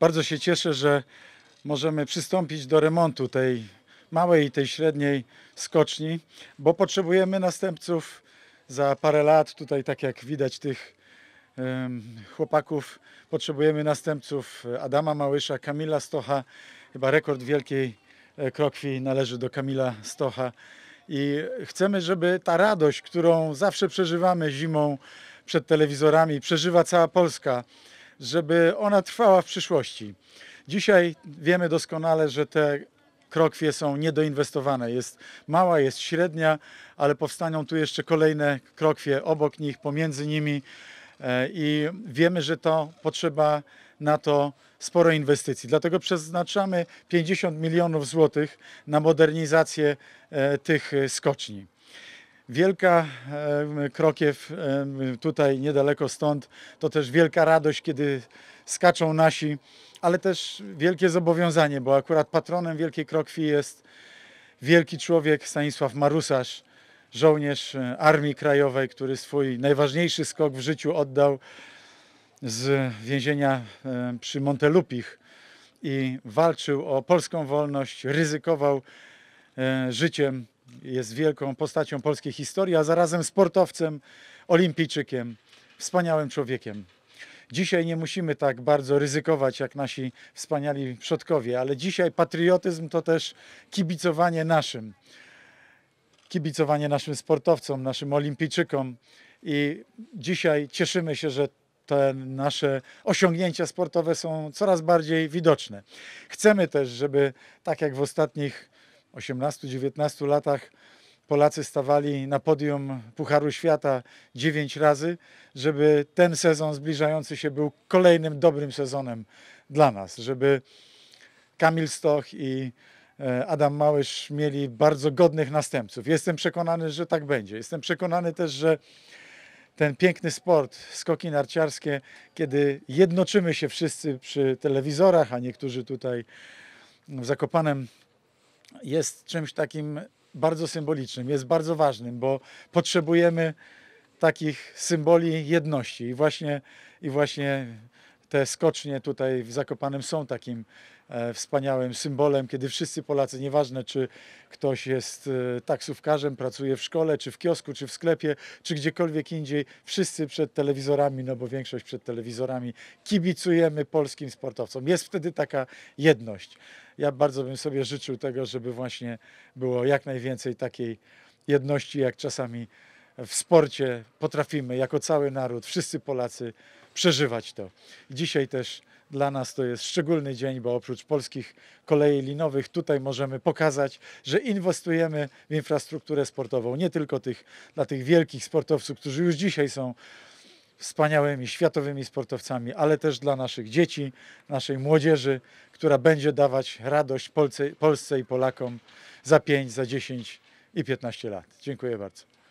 Bardzo się cieszę, że możemy przystąpić do remontu tej małej i tej średniej skoczni, bo potrzebujemy następców za parę lat. Tutaj, tak jak widać, tych chłopaków potrzebujemy następców Adama Małysza, Kamila Stocha. Chyba rekord wielkiej e, krokwi należy do Kamila Stocha. I chcemy, żeby ta radość, którą zawsze przeżywamy zimą przed telewizorami, przeżywa cała Polska żeby ona trwała w przyszłości. Dzisiaj wiemy doskonale, że te krokwie są niedoinwestowane. Jest mała, jest średnia, ale powstaną tu jeszcze kolejne krokwie obok nich, pomiędzy nimi e, i wiemy, że to potrzeba na to sporo inwestycji. Dlatego przeznaczamy 50 milionów złotych na modernizację e, tych e, skoczni. Wielka e, Krokiew, e, tutaj niedaleko stąd, to też wielka radość, kiedy skaczą nasi, ale też wielkie zobowiązanie, bo akurat patronem Wielkiej Krokwi jest wielki człowiek Stanisław Marusarz, żołnierz e, Armii Krajowej, który swój najważniejszy skok w życiu oddał z więzienia przy Montelupich i walczył o polską wolność, ryzykował życiem jest wielką postacią polskiej historii, a zarazem sportowcem, olimpijczykiem, wspaniałym człowiekiem. Dzisiaj nie musimy tak bardzo ryzykować jak nasi wspaniali przodkowie, ale dzisiaj patriotyzm to też kibicowanie naszym. Kibicowanie naszym sportowcom, naszym olimpijczykom. I dzisiaj cieszymy się, że te nasze osiągnięcia sportowe są coraz bardziej widoczne. Chcemy też, żeby tak jak w ostatnich 18-19 latach Polacy stawali na podium Pucharu Świata 9 razy, żeby ten sezon zbliżający się był kolejnym dobrym sezonem dla nas, żeby Kamil Stoch i e, Adam Małysz mieli bardzo godnych następców. Jestem przekonany, że tak będzie. Jestem przekonany też, że ten piękny sport, skoki narciarskie, kiedy jednoczymy się wszyscy przy telewizorach, a niektórzy tutaj w Zakopanem jest czymś takim bardzo symbolicznym, jest bardzo ważnym, bo potrzebujemy takich symboli jedności i właśnie, i właśnie te skocznie tutaj w Zakopanem są takim e, wspaniałym symbolem, kiedy wszyscy Polacy, nieważne czy ktoś jest e, taksówkarzem, pracuje w szkole, czy w kiosku, czy w sklepie, czy gdziekolwiek indziej, wszyscy przed telewizorami, no bo większość przed telewizorami, kibicujemy polskim sportowcom. Jest wtedy taka jedność. Ja bardzo bym sobie życzył tego, żeby właśnie było jak najwięcej takiej jedności, jak czasami w sporcie potrafimy jako cały naród, wszyscy Polacy przeżywać to. Dzisiaj też dla nas to jest szczególny dzień, bo oprócz polskich kolei linowych tutaj możemy pokazać, że inwestujemy w infrastrukturę sportową, nie tylko tych, dla tych wielkich sportowców, którzy już dzisiaj są wspaniałymi, światowymi sportowcami, ale też dla naszych dzieci, naszej młodzieży, która będzie dawać radość Polsce, Polsce i Polakom za 5, za 10 i 15 lat. Dziękuję bardzo.